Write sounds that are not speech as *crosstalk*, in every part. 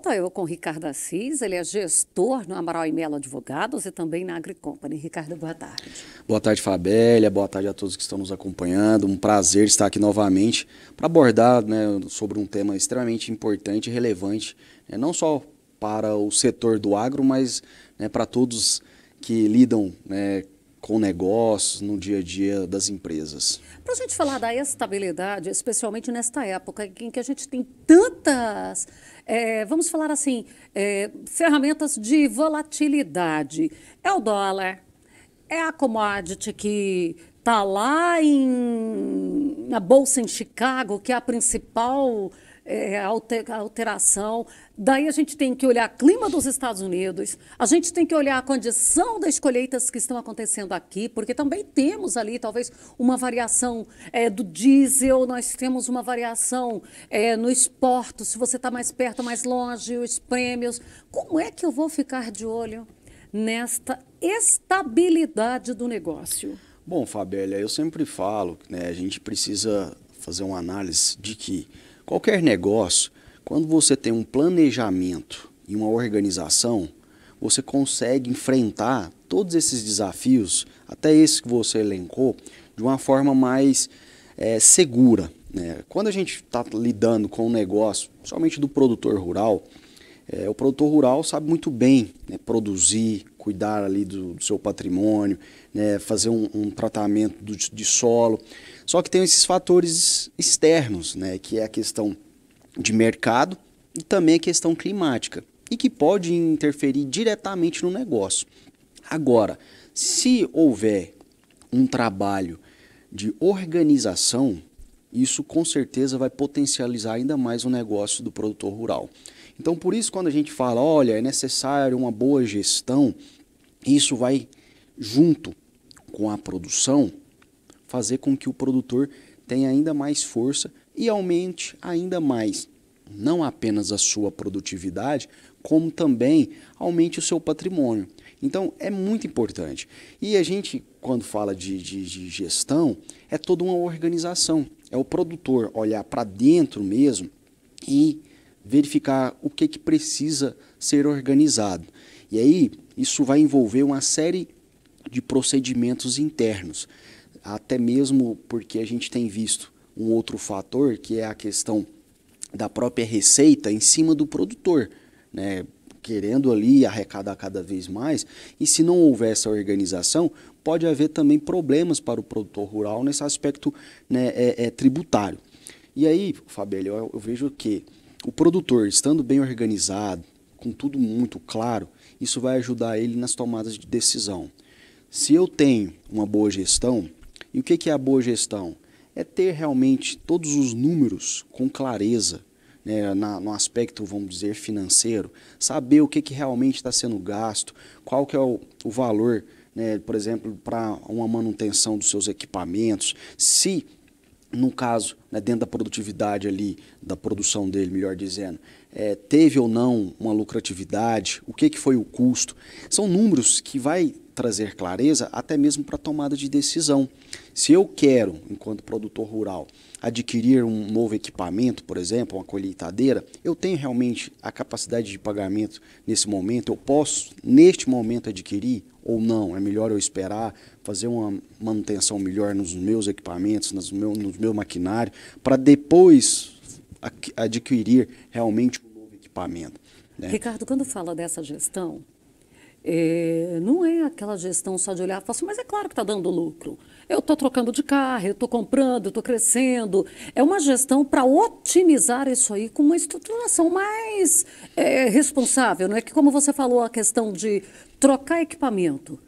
Estou eu com o Ricardo Assis, ele é gestor no Amaral e Melo Advogados e também na AgriCompany. Ricardo, boa tarde. Boa tarde, Fabélia, boa tarde a todos que estão nos acompanhando. Um prazer estar aqui novamente para abordar né, sobre um tema extremamente importante e relevante, né, não só para o setor do agro, mas né, para todos que lidam né, com negócios, no dia a dia das empresas. Para a gente falar da estabilidade, especialmente nesta época em que a gente tem tantas, é, vamos falar assim, é, ferramentas de volatilidade. É o dólar, é a commodity que está lá em, na Bolsa em Chicago, que é a principal é, alteração. Daí a gente tem que olhar o clima dos Estados Unidos, a gente tem que olhar a condição das colheitas que estão acontecendo aqui, porque também temos ali talvez uma variação é, do diesel, nós temos uma variação é, nos portos, se você está mais perto mais longe, os prêmios. Como é que eu vou ficar de olho nesta estabilidade do negócio? Bom, Fabélia, eu sempre falo, né, a gente precisa fazer uma análise de que Qualquer negócio, quando você tem um planejamento e uma organização, você consegue enfrentar todos esses desafios, até esse que você elencou, de uma forma mais é, segura. Né? Quando a gente está lidando com um negócio, somente do produtor rural, é, o produtor rural sabe muito bem né, produzir, cuidar ali do, do seu patrimônio, né, fazer um, um tratamento do, de solo. Só que tem esses fatores externos, né, que é a questão de mercado e também a questão climática, e que pode interferir diretamente no negócio. Agora, se houver um trabalho de organização, isso com certeza vai potencializar ainda mais o negócio do produtor rural. Então, por isso, quando a gente fala, olha, é necessário uma boa gestão, isso vai junto com a produção fazer com que o produtor tenha ainda mais força e aumente ainda mais não apenas a sua produtividade, como também aumente o seu patrimônio. Então é muito importante. E a gente, quando fala de, de, de gestão, é toda uma organização. É o produtor olhar para dentro mesmo e verificar o que, que precisa ser organizado. E aí, isso vai envolver uma série de procedimentos internos, até mesmo porque a gente tem visto um outro fator, que é a questão da própria receita em cima do produtor, né? querendo ali arrecadar cada vez mais, e se não houver essa organização, pode haver também problemas para o produtor rural nesse aspecto né, é, é tributário. E aí, Fabelho, eu, eu vejo que o produtor, estando bem organizado, com tudo muito claro, isso vai ajudar ele nas tomadas de decisão. Se eu tenho uma boa gestão, e o que é a boa gestão? É ter realmente todos os números com clareza, né, na, no aspecto, vamos dizer, financeiro, saber o que, que realmente está sendo gasto, qual que é o, o valor, né, por exemplo, para uma manutenção dos seus equipamentos, se no caso, né, dentro da produtividade ali, da produção dele, melhor dizendo, é, teve ou não uma lucratividade, o que, que foi o custo, são números que vai trazer clareza até mesmo para a tomada de decisão. Se eu quero, enquanto produtor rural, adquirir um novo equipamento, por exemplo, uma colheitadeira, eu tenho realmente a capacidade de pagamento nesse momento, eu posso, neste momento, adquirir ou não, é melhor eu esperar, fazer uma manutenção melhor nos meus equipamentos, nos meus no meu maquinário, para depois adquirir realmente um novo equipamento. Né? Ricardo, quando fala dessa gestão, é, não é aquela gestão só de olhar e falar assim, mas é claro que está dando lucro. Eu estou trocando de carro, eu estou comprando, eu estou crescendo. É uma gestão para otimizar isso aí com uma estruturação mais é, responsável. Não é que, como você falou, a questão de trocar equipamento.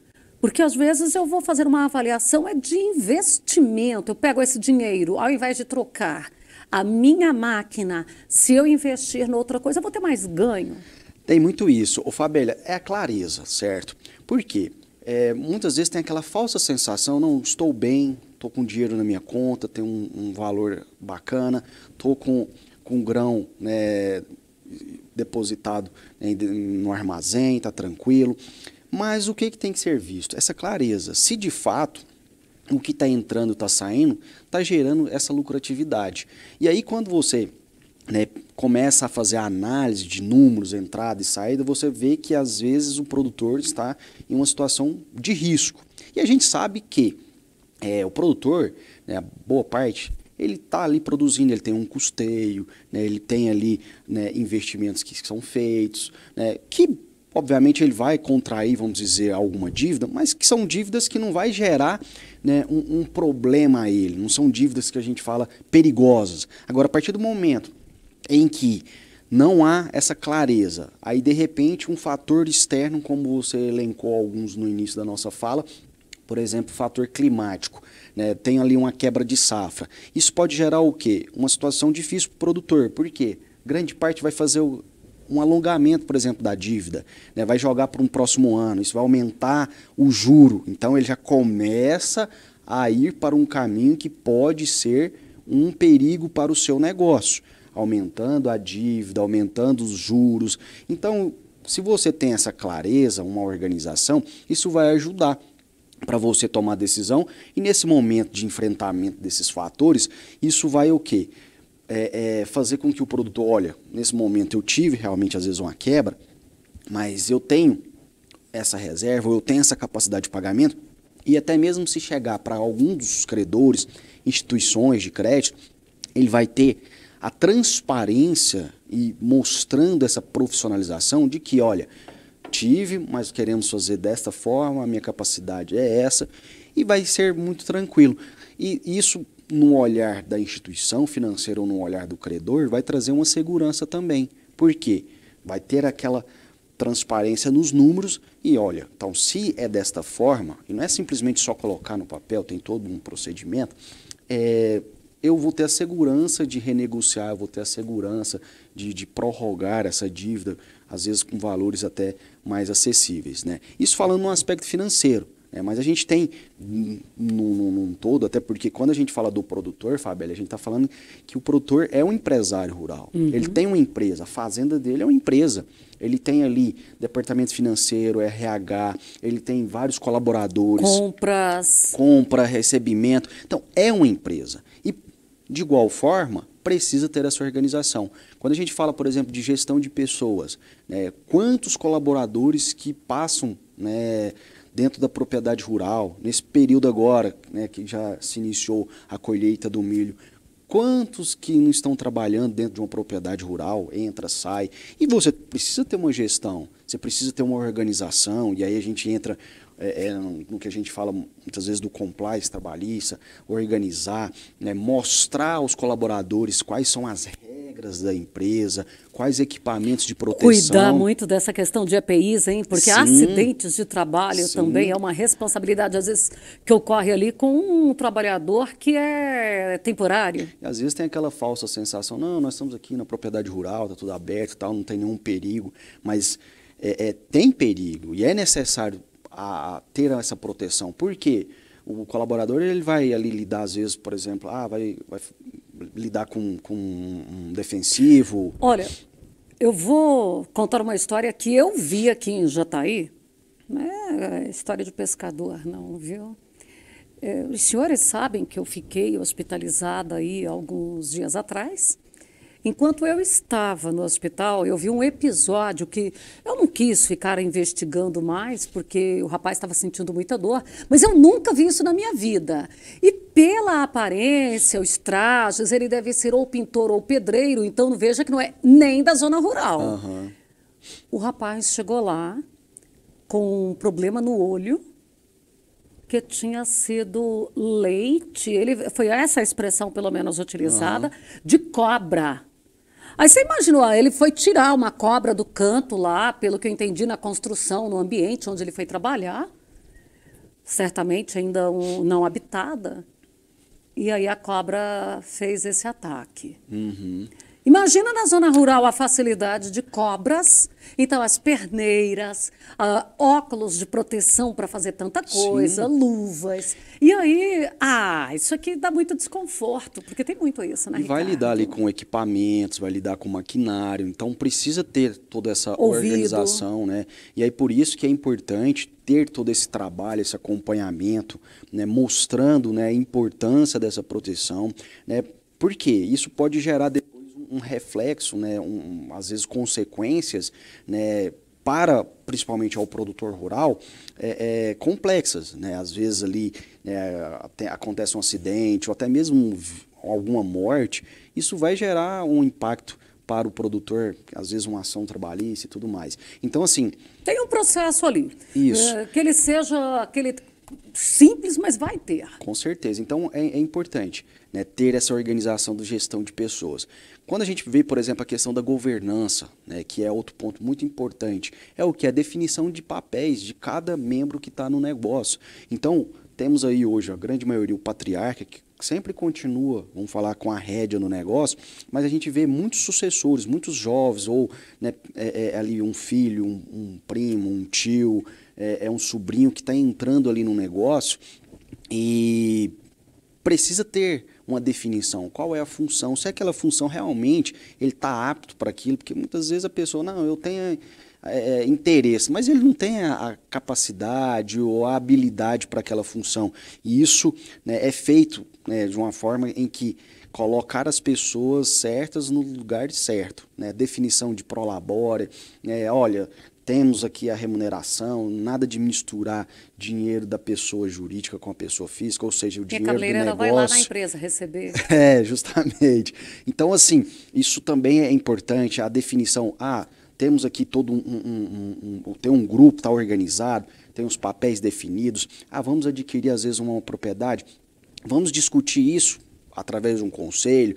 Porque às vezes eu vou fazer uma avaliação é de investimento. Eu pego esse dinheiro, ao invés de trocar a minha máquina, se eu investir outra coisa, eu vou ter mais ganho. Tem muito isso. O Fabelha, é a clareza, certo? Por quê? É, muitas vezes tem aquela falsa sensação, não estou bem, estou com dinheiro na minha conta, tem um, um, valor bacana, estou com, com grão né, depositado em, no armazém, está tranquilo. Mas o que, que tem que ser visto? Essa clareza. Se de fato o que está entrando está saindo, está gerando essa lucratividade. E aí quando você né, começa a fazer análise de números, entrada e saída, você vê que às vezes o produtor está em uma situação de risco. E a gente sabe que é, o produtor, né, boa parte, ele está ali produzindo, ele tem um custeio, né, ele tem ali né, investimentos que são feitos, né, que obviamente ele vai contrair, vamos dizer, alguma dívida, mas que são dívidas que não vai gerar né, um, um, problema a ele, não são dívidas que a gente fala perigosas. Agora, a partir do momento em que não há essa clareza. Aí, de repente, um fator externo, como você elencou alguns no início da nossa fala, por exemplo, fator climático, né? tem ali uma quebra de safra. Isso pode gerar o quê? Uma situação difícil para o produtor. Por quê? Grande parte vai fazer o, um alongamento, por exemplo, da dívida, né? vai jogar para um próximo ano, isso vai aumentar o juro. Então ele já começa a ir para um caminho que pode ser um perigo para o seu negócio aumentando a dívida, aumentando os juros. Então, se você tem essa clareza, uma organização, isso vai ajudar para você tomar decisão e nesse momento de enfrentamento desses fatores, isso vai o quê? É, é, fazer com que o produtor, olha, nesse momento eu tive realmente às vezes uma quebra, mas eu tenho essa reserva, eu tenho essa capacidade de pagamento e até mesmo se chegar para algum dos credores, instituições de crédito, ele vai ter a transparência e mostrando essa profissionalização de que, olha, tive, mas queremos fazer desta forma, a minha capacidade é essa, e vai ser muito tranquilo. E isso, no olhar da instituição financeira ou no olhar do credor, vai trazer uma segurança também. Por quê? Vai ter aquela transparência nos números e olha, então se é desta forma, e não é simplesmente só colocar no papel, tem todo um procedimento, é, eu vou ter a segurança de renegociar, eu vou ter a segurança de, de prorrogar essa dívida, às vezes com valores até mais acessíveis. Né? Isso falando no aspecto financeiro. É, mas a gente tem num, todo, até porque quando a gente fala do produtor, Fabélia, a gente está falando que o produtor é um empresário rural. Uhum. Ele tem uma empresa, a fazenda dele é uma empresa. Ele tem ali departamento financeiro, RH, ele tem vários colaboradores. Compras. Compra, recebimento. Então, é uma empresa. E de igual forma, precisa ter essa organização. Quando a gente fala, por exemplo, de gestão de pessoas, né, quantos colaboradores que passam né, dentro da propriedade rural, nesse período agora né, que já se iniciou a colheita do milho, quantos que não estão trabalhando dentro de uma propriedade rural, entra, sai. E você precisa ter uma gestão, você precisa ter uma organização, e aí a gente entra é, é no que a gente fala muitas vezes do compliance trabalhista, organizar, né, mostrar aos colaboradores quais são as regras da empresa, quais equipamentos de proteção. Cuidar muito dessa questão de EPIs, hein? Porque sim, acidentes de trabalho sim. também é uma responsabilidade, às vezes, que ocorre ali com um trabalhador que é temporário. E às vezes tem aquela falsa sensação, não, nós estamos aqui na propriedade rural, está tudo aberto tal, não tem nenhum perigo, mas é, é, tem perigo e é necessário a ter essa proteção. Por quê? O colaborador ele vai ali lidar, às vezes, por exemplo, ah, vai, vai lidar com, com um defensivo. Olha, eu vou contar uma história que eu vi aqui em Jataí. Não é história de pescador, não, viu? É, os senhores sabem que eu fiquei hospitalizada aí alguns dias atrás Enquanto eu estava no hospital, eu vi um episódio que eu não quis ficar investigando mais, porque o rapaz estava sentindo muita dor, mas eu nunca vi isso na minha vida. E pela aparência, os trajes, ele deve ser ou pintor ou pedreiro, então veja que não é nem da zona rural. Uhum. O rapaz chegou lá com um problema no olho que tinha sido leite, ele foi essa a expressão pelo menos utilizada, uhum. de cobra. Aí você imaginou, ele foi tirar uma cobra do canto lá, pelo que eu entendi, na construção, no ambiente onde ele foi trabalhar, certamente ainda um, não habitada. E aí a cobra fez esse ataque. Uhum. Imagina na zona rural a facilidade de cobras, então as perneiras, uh, óculos de proteção para fazer tanta coisa, Sim. luvas. E aí, ah, isso aqui dá muito desconforto, porque tem muito isso, né? E vai Ricardo? lidar ali com equipamentos, vai lidar com maquinário, então precisa ter toda essa Ouvido. organização, né? E aí por isso que é importante ter todo esse trabalho, esse acompanhamento, né? mostrando né, a importância dessa proteção, né? Porque isso pode gerar um reflexo, né, um, às vezes consequências, né, para principalmente ao produtor rural é, é, complexas, né? Às vezes ali né, até, acontece um acidente ou até mesmo alguma morte, isso vai gerar um impacto para o produtor, às vezes uma ação trabalhista e tudo mais. Então assim tem um processo ali, isso é, que ele seja aquele simples, mas vai ter. Com certeza. Então é, é importante né, ter essa organização de gestão de pessoas. Quando a gente vê, por exemplo, a questão da governança, né, que é outro ponto muito importante, é o que? A definição de papéis de cada membro que está no negócio. Então, temos aí hoje a grande maioria, o patriarca, que sempre continua, vamos falar, com a rédea no negócio, mas a gente vê muitos sucessores, muitos jovens, ou né, é, é, é ali um filho, um, um primo, um tio, é, é um sobrinho que está entrando ali no negócio e precisa ter uma definição. Qual é a função? Se é aquela função realmente ele está apto para aquilo, porque muitas vezes a pessoa, não, eu tenho é, interesse, mas ele não tem a, a capacidade ou a habilidade para aquela função. E isso né, é feito né, de uma forma em que colocar as pessoas certas no lugar certo, né? definição de prolabore, né? olha, temos aqui a remuneração, nada de misturar dinheiro da pessoa jurídica com a pessoa física, ou seja, o Porque dinheiro do negócio. a vai lá na empresa receber. *laughs* É, justamente. Então, assim, isso também é importante, a definição, ah, temos aqui todo um, um, um, um tem um grupo, está organizado, tem os papéis definidos, ah, vamos adquirir às vezes uma propriedade, vamos discutir isso através de um conselho,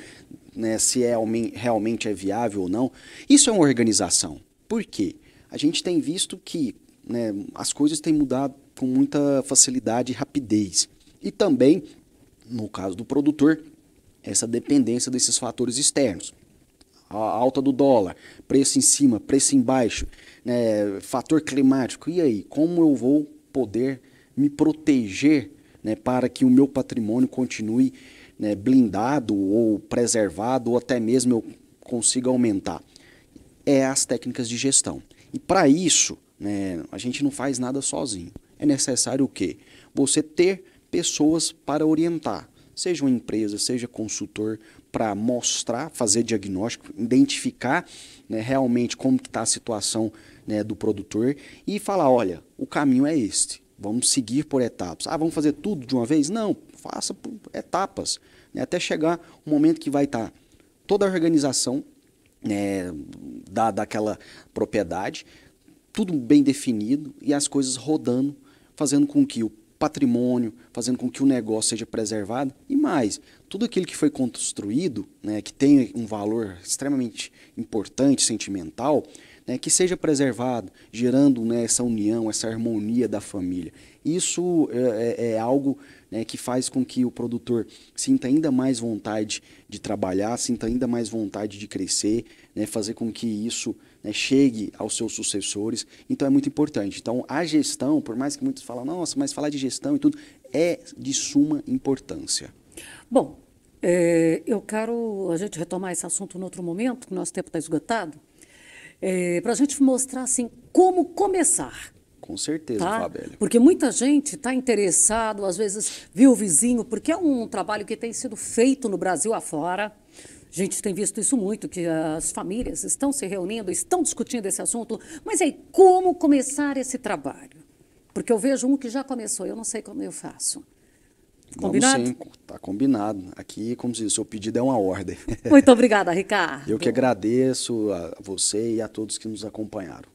né, se é, realmente é viável ou não. Isso é uma organização. Por quê? a gente tem visto que né, as coisas têm mudado com muita facilidade e rapidez. E também, no caso do produtor, essa dependência desses fatores externos. A alta do dólar, preço em cima, preço embaixo, né, fator climático. E aí, como eu vou poder me proteger né, para que o meu patrimônio continue né, blindado ou preservado, ou até mesmo eu consiga aumentar? É as técnicas de gestão. E para isso, né, a gente não faz nada sozinho. É necessário o quê? Você ter pessoas para orientar, seja uma empresa, seja consultor, para mostrar, fazer diagnóstico, identificar né, realmente como está a situação né, do produtor e falar, olha, o caminho é este. Vamos seguir por etapas. Ah, vamos fazer tudo de uma vez? Não, faça por etapas, né, até chegar o momento que vai estar tá toda a organização é, da, daquela propriedade, tudo bem definido e as coisas rodando, fazendo com que o patrimônio, fazendo com que o negócio seja preservado e mais, tudo aquilo que foi construído, né, que tem um valor extremamente importante, sentimental, né, que seja preservado, gerando né, essa união, essa harmonia da família. Isso é, é, é algo né, que faz com que o produtor sinta ainda mais vontade de trabalhar, sinta ainda mais vontade de crescer, né, fazer com que isso né, chegue aos seus sucessores. Então é muito importante. Então a gestão, por mais que muitos falam, nossa, mas falar de gestão e tudo, é de suma importância. Bom, é, eu quero a gente retomar esse assunto em outro momento, que o nosso tempo está esgotado é, para a gente mostrar assim como começar. Com certeza, tá? Fabélia. Porque muita gente está interessado, às vezes viu o vizinho, porque é um trabalho que tem sido feito no Brasil afora. A gente tem visto isso muito, que as famílias estão se reunindo, estão discutindo esse assunto. Mas aí, como começar esse trabalho? Porque eu vejo um que já começou, eu não sei como eu faço. Combinado? Vamos sim, tá combinado. Aqui, como se diz, o seu pedido é uma ordem. Muito obrigada, Ricardo. Eu que agradeço a você e a todos que nos acompanharam.